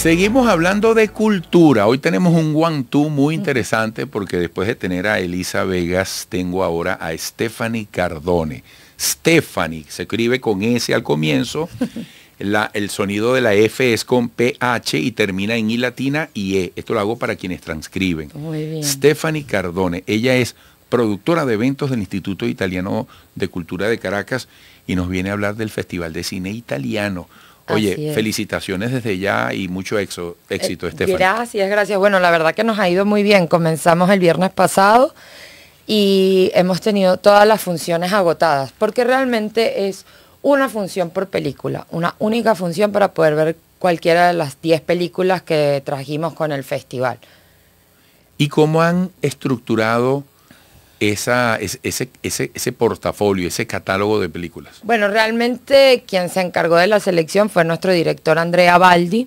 Seguimos hablando de cultura. Hoy tenemos un one two muy mm. interesante porque después de tener a Elisa Vegas, tengo ahora a Stephanie Cardone. Stephanie, se escribe con S al comienzo. el sonido de la F es con PH y termina en I latina y E. Esto lo hago para quienes transcriben. Stephanie Cardone, ella es productora de eventos del Instituto Italiano de Cultura de Caracas y nos viene a hablar del Festival de Cine Italiano. Oye, felicitaciones desde ya y mucho éxito, este Gracias, gracias. Bueno, la verdad que nos ha ido muy bien. Comenzamos el viernes pasado y hemos tenido todas las funciones agotadas, porque realmente es una función por película, una única función para poder ver cualquiera de las 10 películas que trajimos con el festival. ¿Y cómo han estructurado esa, ese, ese, ese, portafolio, ese catálogo de películas? Bueno, realmente quien se encargó de la selección fue nuestro director Andrea Baldi,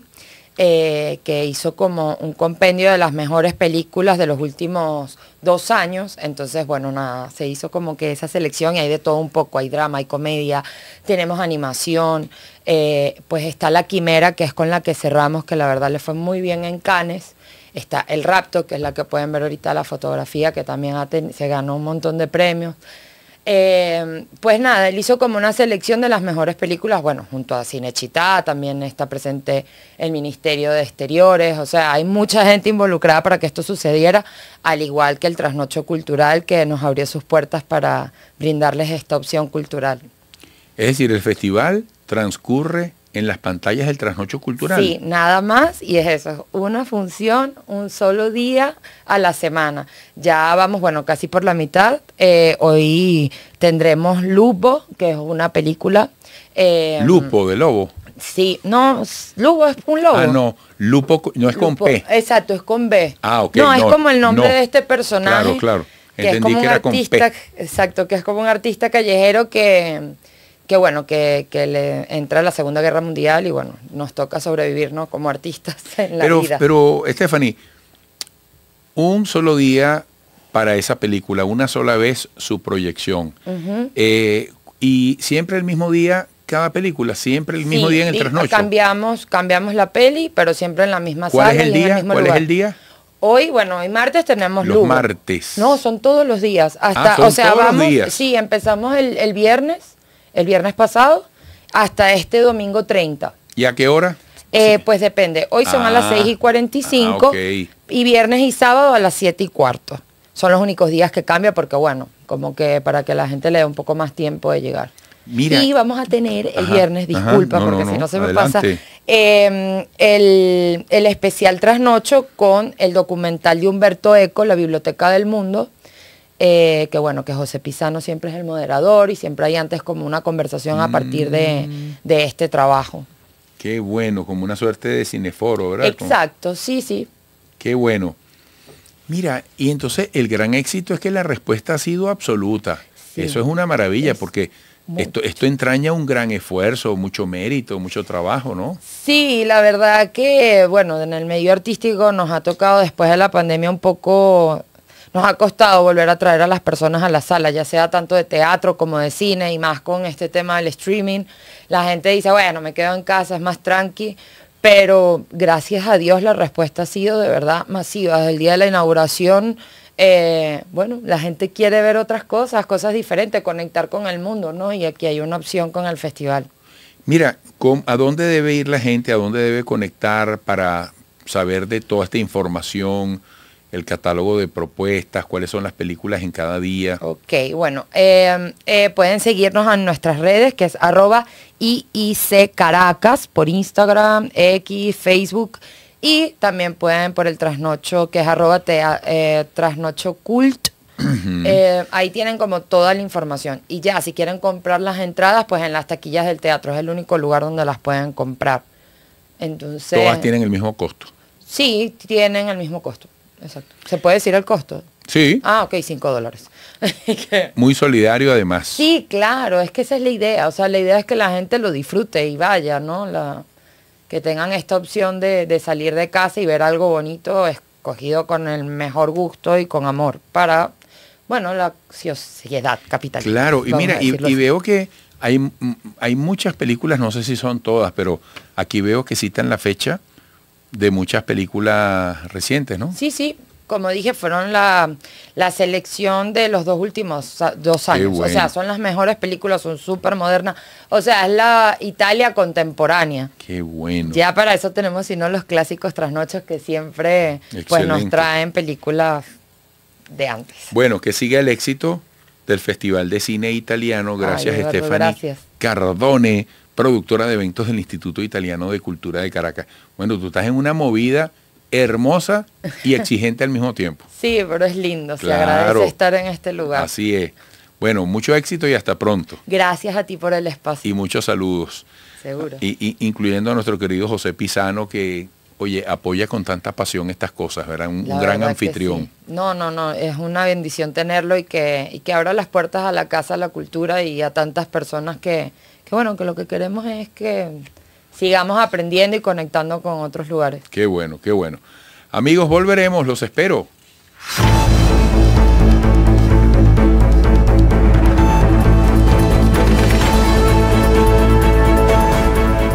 eh, que hizo como un compendio de las mejores películas de los últimos dos años. Entonces, bueno, nada, se hizo como que esa selección y hay de todo un poco, hay drama, hay comedia, tenemos animación, eh, pues está La Quimera, que es con la que cerramos, que la verdad le fue muy bien en Cannes. Está El Rapto, que es la que pueden ver ahorita la fotografía, que también se ganó un montón de premios. Eh, pues nada, él hizo como una selección de las mejores películas, bueno, junto a Cinechita, también está presente el Ministerio de Exteriores, o sea, hay mucha gente involucrada para que esto sucediera, al igual que el trasnocho cultural que nos abrió sus puertas para brindarles esta opción cultural. Es decir, el festival transcurre en las pantallas del trasnocho cultural. Sí, nada más y es eso, una función un solo día a la semana. Ya vamos, bueno, casi por la mitad. Eh, hoy tendremos Lupo, que es una película. Eh, Lupo de Lobo. Sí, no, Lupo es un lobo. Ah, no, Lupo no es con P. Exacto, es con B. Ah, ok. No, es como el nombre de este personaje. Claro, claro. Entendí que, era artista, Exacto, que es como un artista callejero que que bueno, que, le entra la Segunda Guerra Mundial y bueno, nos toca sobrevivir, ¿no? Como artistas en la pero, vida. Pero, Stephanie, un solo día para esa película, una sola vez su proyección. Eh, y siempre el mismo día, cada película, siempre el mismo día en el trasnocho. Cambiamos, cambiamos la peli, pero siempre en la misma sala. el día? En el mismo ¿Cuál es el día? Hoy, bueno, hoy martes tenemos Los martes. No, son todos los días. Ah, Hasta, son o sea, todos vamos, sí, empezamos el, el viernes el viernes pasado, hasta este domingo 30. ¿Y a qué hora? Eh, pues depende. Hoy son a las 6 ah. y 45 ah, y viernes y sábado a las 7 y cuarto. Son los únicos días que cambia porque, bueno, como que para que la gente le dé un poco más tiempo de llegar. Y vamos a tener el viernes, disculpa, porque si no, se me pasa, em, el, el, especial Trasnocho con el documental de Humberto Eco, La Biblioteca del Mundo, eh, que bueno, que José Pizano siempre es el moderador y siempre hay antes como una conversación a partir de, mm. este trabajo. Qué bueno, como una suerte de cineforo, ¿verdad? Exacto, sí, sí. Qué bueno. Mira, y entonces el gran éxito es que la respuesta ha sido absoluta. Eso es una maravilla porque esto, esto, entraña un gran esfuerzo, mucho mérito, mucho trabajo, ¿no? Sí, la verdad que, bueno, en el medio artístico nos ha tocado después de la pandemia un poco nos ha costado volver a traer a las personas a la sala, ya sea tanto de teatro como de cine y más con este tema del streaming. La gente dice, bueno, me quedo en casa, es más tranqui, pero gracias a Dios la respuesta ha sido de verdad masiva. Desde el día de la inauguración, eh, bueno, la gente quiere ver otras cosas, cosas diferentes, conectar con el mundo, ¿no? Y aquí hay una opción con el festival. Mira, ¿a dónde debe ir la gente? ¿A dónde debe conectar para saber de toda esta información? el catálogo de propuestas, cuáles son las películas en cada día. Ok, bueno, em, eh, pueden seguirnos en nuestras redes, que es arroba IIC Caracas por Instagram, X, Facebook. Y también pueden por el trasnocho, que es arroba eh, trasnocho cult. Eh, ahí tienen como toda la información. Y ya, si quieren comprar las entradas, pues en las taquillas del teatro es el único lugar donde las pueden comprar. Entonces. Todas tienen el mismo costo. Sí, tienen el mismo costo. Exacto. ¿Se puede decir el costo? Sí. Ah, ok, 5 dólares. Muy solidario además. Sí, claro, es que esa es la idea. O sea, la idea es que la gente lo disfrute y vaya, ¿no? La, que tengan esta opción de, salir de casa y ver algo bonito escogido con el mejor gusto y con amor para, bueno, la sociedad capitalista. Claro, y mira, y, veo que hay, hay muchas películas, no sé si son todas, pero aquí veo que citan la fecha de muchas películas recientes, ¿no? Sí, sí. Como dije, fueron la, la selección de los dos últimos dos años. O sea, son las mejores películas, son súper modernas. O sea, es la Italia contemporánea. Qué bueno. Ya para eso tenemos, si no, los clásicos trasnochos que siempre pues, nos traen películas de antes. Bueno, que siga el éxito del Festival de Cine Italiano. Gracias, Stefani gracias. Cardone productora de eventos del Instituto Italiano de Cultura de Caracas. Bueno, tú estás en una movida hermosa y exigente al mismo tiempo. Sí, pero es lindo, se agradece estar en este lugar. Así es. Bueno, mucho éxito y hasta pronto. Gracias a ti por el espacio. Y muchos saludos. Seguro. Y, incluyendo a nuestro querido José Pisano, que, oye, apoya con tanta pasión estas cosas, ¿verdad? Un, gran anfitrión. No, no, no, es una bendición tenerlo y que, y que abra las puertas a la Casa, a la cultura y a tantas personas que, Qué bueno, que lo que queremos es que sigamos aprendiendo y conectando con otros lugares. Qué bueno, qué bueno. Amigos, volveremos, los espero.